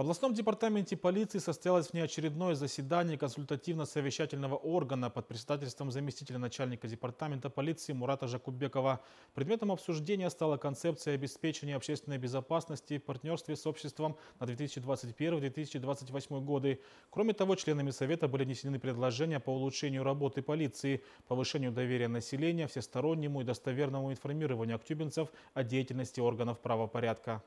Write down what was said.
В областном департаменте полиции состоялось внеочередное заседание консультативно-совещательного органа под председательством заместителя начальника департамента полиции Мурата Жакубекова. Предметом обсуждения стала концепция обеспечения общественной безопасности в партнерстве с обществом на 2021-2028 годы. Кроме того, членами Совета были внесены предложения по улучшению работы полиции, повышению доверия населения, всестороннему и достоверному информированию актюбинцев о деятельности органов правопорядка.